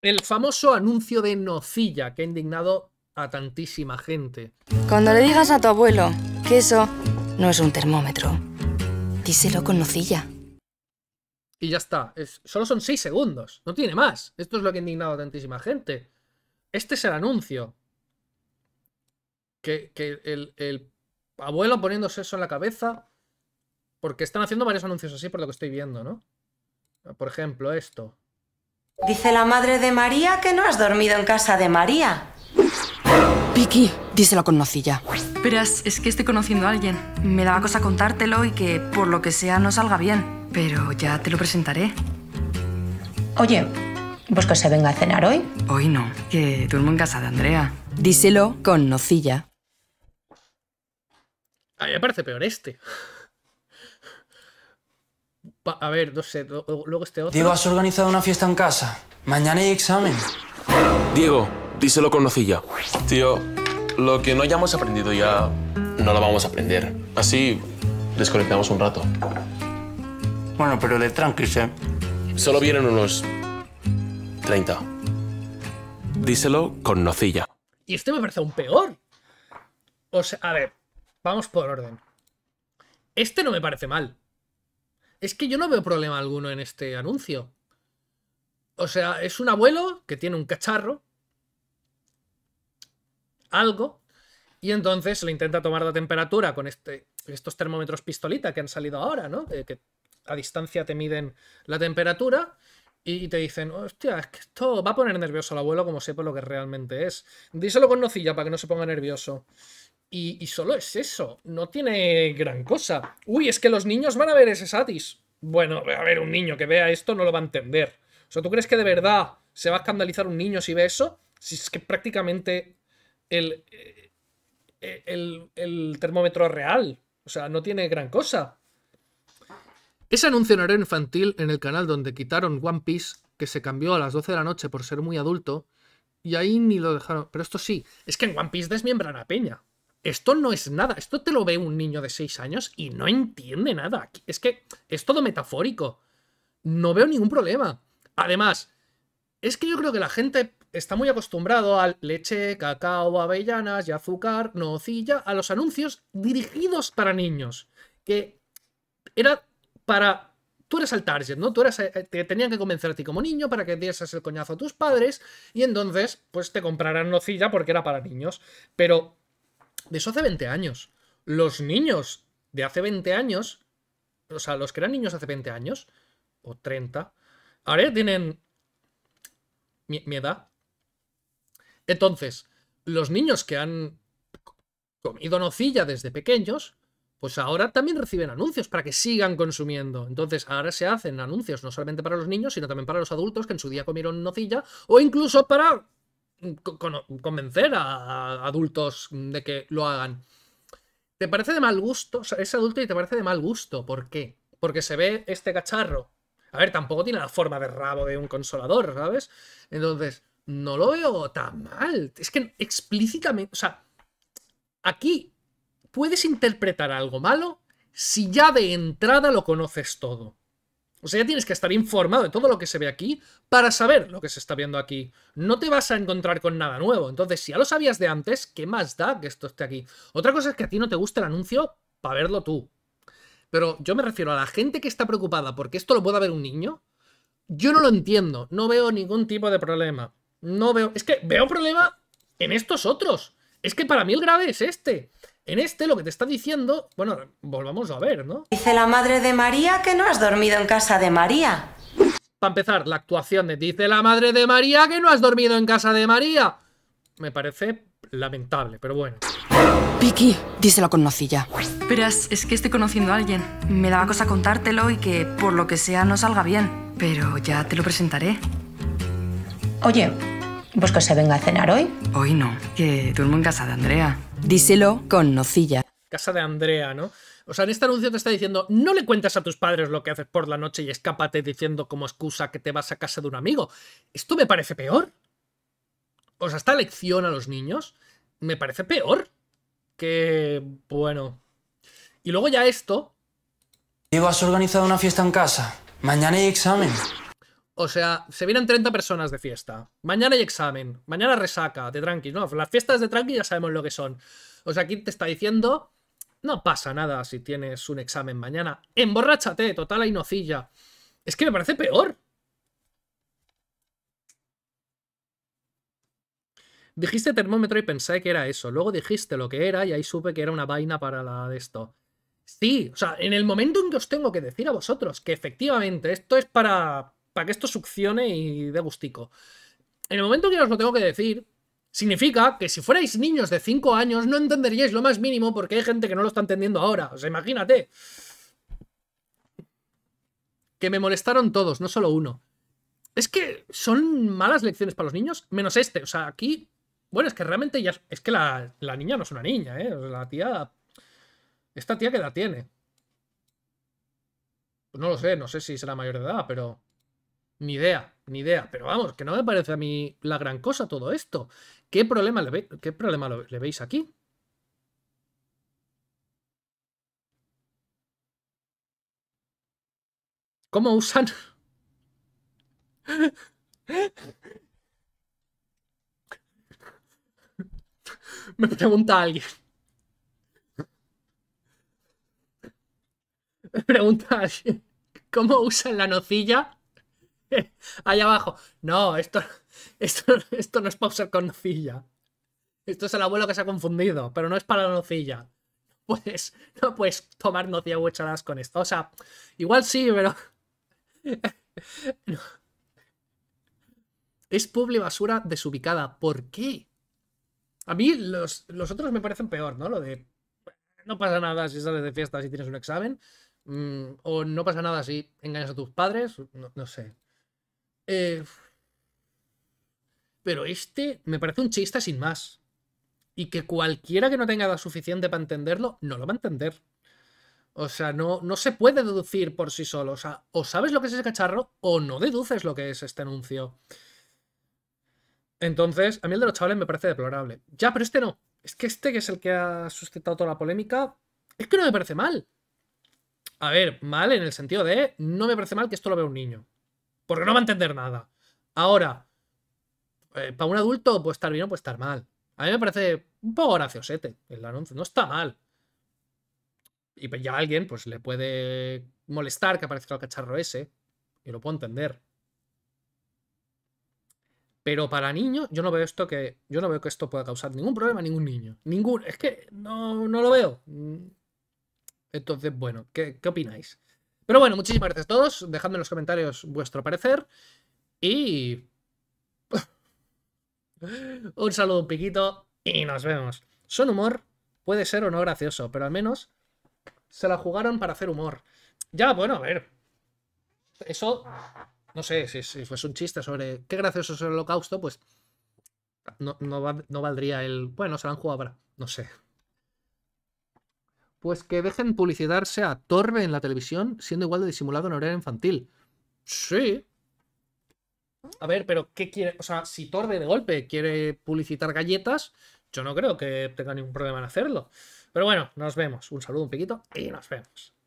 El famoso anuncio de nocilla que ha indignado a tantísima gente. Cuando le digas a tu abuelo que eso no es un termómetro, díselo con nocilla. Y ya está. solo son seis segundos. No tiene más. Esto es lo que ha indignado a tantísima gente. Este es el anuncio. Que, el, el abuelo poniéndose eso en la cabeza. Porque están haciendo varios anuncios así por lo que estoy viendo, ¿no? Por ejemplo, esto. Dice la madre de María que no has dormido en casa de María. Piqui, díselo con nocilla. Verás, es que estoy conociendo a alguien. Me daba cosa contártelo y que por lo que sea no salga bien. Pero ya te lo presentaré. Oye, ¿vos pues que se venga a cenar hoy? Hoy no, que duermo en casa de Andrea. Díselo con nocilla. A mí me parece peor este a ver, no sé, luego este otro. Diego, has organizado una fiesta en casa. Mañana hay examen. Diego, díselo con nocilla. Tío, lo que no hayamos aprendido ya no lo vamos a aprender. Así desconectamos un rato. Bueno, pero de tranquis, eh. Solo vienen unos 30. Díselo con nocilla. Y este me parece aún peor. O sea, a ver, vamos por orden. Este no me parece mal es que yo no veo problema alguno en este anuncio. O sea, es un abuelo que tiene un cacharro, algo, y entonces le intenta tomar la temperatura con este, estos termómetros pistolita que han salido ahora, ¿no? Que, que a distancia te miden la temperatura y te dicen, hostia, es que esto va a poner nervioso al abuelo como sepa lo que realmente es. Díselo con nocilla para que no se ponga nervioso. Y, solo es eso, no tiene gran cosa. Uy, es que los niños van a ver ese Satis. Bueno, a ver, un niño que vea esto no lo va a entender. O sea, ¿tú crees que de verdad se va a escandalizar un niño si ve eso? Si es que prácticamente el, eh, eh, el, termómetro real. O sea, no tiene gran cosa. Ese anuncio infantil en el canal donde quitaron One Piece, que se cambió a las 12 de la noche por ser muy adulto, y ahí ni lo dejaron. Pero esto sí, es que en One Piece desmiembran a Peña. Esto no es nada, esto te lo ve un niño de 6 años y no entiende nada. Es que es todo metafórico. No veo ningún problema. Además, es que yo creo que la gente está muy acostumbrado al leche, cacao, avellanas y azúcar, nocilla, a los anuncios dirigidos para niños. Que era para tú eres el target, ¿no? Tú eh, eh, te tenían que convencer a ti como niño para que dieras el coñazo a tus padres y entonces, pues te comprarán nocilla porque era para niños. Pero de eso hace 20 años. Los niños de hace 20 años, o sea, los que eran niños hace 20 años, o 30, ahora tienen mi, mi edad. Entonces, los niños que han comido nocilla desde pequeños, pues ahora también reciben anuncios para que sigan consumiendo. Entonces, ahora se hacen anuncios no solamente para los niños, sino también para los adultos que en su día comieron nocilla, o incluso para convencer a, adultos de que lo hagan. ¿Te parece de mal gusto? O es adulto y te parece de mal gusto. ¿Por qué? Porque se ve este cacharro. A ver, tampoco tiene la forma de rabo de un consolador, ¿sabes? Entonces, no lo veo tan mal. Es que explícitamente, o sea, aquí puedes interpretar algo malo si ya de entrada lo conoces todo. O sea, ya tienes que estar informado de todo lo que se ve aquí para saber lo que se está viendo aquí. No te vas a encontrar con nada nuevo. Entonces, si ya lo sabías de antes, ¿qué más da que esto esté aquí? Otra cosa es que a ti no te gusta el anuncio para verlo tú. Pero yo me refiero a la gente que está preocupada porque esto lo pueda ver un niño. Yo no lo entiendo. No veo ningún tipo de problema. No veo... Es que veo problema en estos otros. Es que para mí el grave es este. En este lo que te está diciendo, bueno, volvamos a ver, ¿no? Dice la madre de María que no has dormido en casa de María. Para empezar, la actuación de dice la madre de María que no has dormido en casa de María. Me parece lamentable, pero bueno. Piqui, díselo con nocilla. Verás, es que estoy conociendo a alguien. Me daba cosa contártelo y que por lo que sea no salga bien. Pero ya te lo presentaré. Oye, ¿vos que se venga a cenar hoy? Hoy no, que duermo en casa de Andrea. Díselo con nocilla. Casa de Andrea, ¿no? O sea, en este anuncio te está diciendo, no le cuentas a tus padres lo que haces por la noche y escápate diciendo como excusa que te vas a casa de un amigo. Esto me parece peor. O sea, esta lección a los niños me parece peor. Que, bueno. Y luego ya esto. Digo, has organizado una fiesta en casa. Mañana hay examen. O sea, se vienen 30 personas de fiesta. Mañana hay examen. Mañana resaca, de tranqui. No, las fiestas de tranqui ya sabemos lo que son. O sea, aquí te está diciendo, no pasa nada si tienes un examen mañana. Emborráchate, total, hay Es que me parece peor. Dijiste termómetro y pensé que era eso. Luego dijiste lo que era y ahí supe que era una vaina para la de esto. Sí, o sea, en el momento en que os tengo que decir a vosotros que efectivamente esto es para para que esto succione y dé gustico. En el momento que os lo tengo que decir, significa que si fuerais niños de 5 años no entenderíais lo más mínimo porque hay gente que no lo está entendiendo ahora. O sea, imagínate. Que me molestaron todos, no solo uno. Es que son malas lecciones para los niños, menos este. O sea, aquí... Bueno, es que realmente ya... Es que la, niña no es una niña, ¿eh? La tía... Esta tía que la tiene. Pues no lo sé, no sé si será mayor de edad, pero... Ni idea, ni idea. Pero vamos, que no me parece a mí la gran cosa todo esto. ¿Qué problema le, qué problema le veis aquí? ¿Cómo usan? me pregunta alguien. Me pregunta alguien. ¿Cómo usan la nocilla Allá abajo. No, esto, esto, esto no es para con nocilla. Esto es el abuelo que se ha confundido, pero no es para la nocilla. pues no puedes tomar nocilla huechadas con esto. O sea, igual sí, pero. Es publi basura desubicada. ¿Por qué? A mí los, otros me parecen peor, ¿no? Lo de. No pasa nada si sales de fiesta si tienes un examen. Mm, o no pasa nada si engañas a tus padres. no sé. Eh, pero este me parece un chista sin más. Y que cualquiera que no tenga la suficiente para entenderlo, no lo va a entender. O sea, no, no se puede deducir por sí solo. O sea, o sabes lo que es ese cacharro o no deduces lo que es este anuncio. Entonces, a mí el de los chavales me parece deplorable. Ya, pero este no. Es que este, que es el que ha suscitado toda la polémica, es que no me parece mal. A ver, mal en el sentido de, no me parece mal que esto lo vea un niño. Porque no va a entender nada. Ahora, eh, para un adulto puede estar bien o puede estar mal. A mí me parece un poco graciosete el anuncio. No está mal. Y pues ya a alguien pues le puede molestar que aparezca el cacharro ese. Y lo puedo entender. Pero para niños, yo no veo esto que. Yo no veo que esto pueda causar ningún problema a ningún niño. Ningún. Es que no, no lo veo. Mm. Entonces, bueno, qué opináis? Pero bueno, muchísimas gracias a todos. Dejadme en los comentarios vuestro parecer. Y. un saludo, un piquito. Y nos vemos. Son humor. Puede ser o no gracioso, pero al menos se la jugaron para hacer humor. Ya, bueno, a ver. Eso. No sé, si, si fuese un chiste sobre qué gracioso es el holocausto, pues. No, no valdría el. Bueno, se la han jugado para. No sé. Pues que dejen publicitarse a Torbe en la televisión siendo igual de disimulado en horario infantil. Sí. A ver, pero ¿qué quiere? O sea, si Torbe de golpe quiere publicitar galletas, yo no creo que tenga ningún problema en hacerlo. Pero bueno, nos vemos. Un saludo, un piquito y nos vemos.